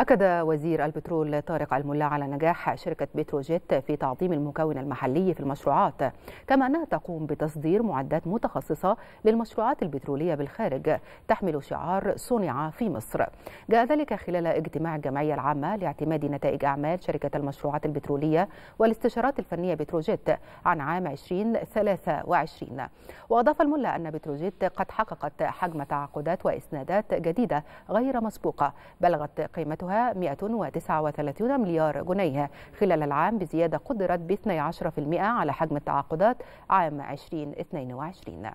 أكد وزير البترول طارق الملا على نجاح شركة بتروجيت في تعظيم المكون المحلي في المشروعات كما أنها تقوم بتصدير معدات متخصصة للمشروعات البترولية بالخارج تحمل شعار صنع في مصر جاء ذلك خلال اجتماع الجمعية العامة لاعتماد نتائج أعمال شركة المشروعات البترولية والاستشارات الفنية بتروجيت عن عام 2023 وأضاف الملا أن بتروجيت قد حققت حجم تعاقدات وإسنادات جديدة غير مسبوقة بلغت قيمتها قيمتها 139 مليار جنيه خلال العام بزيادة قدرت ب 12% على حجم التعاقدات عام 2022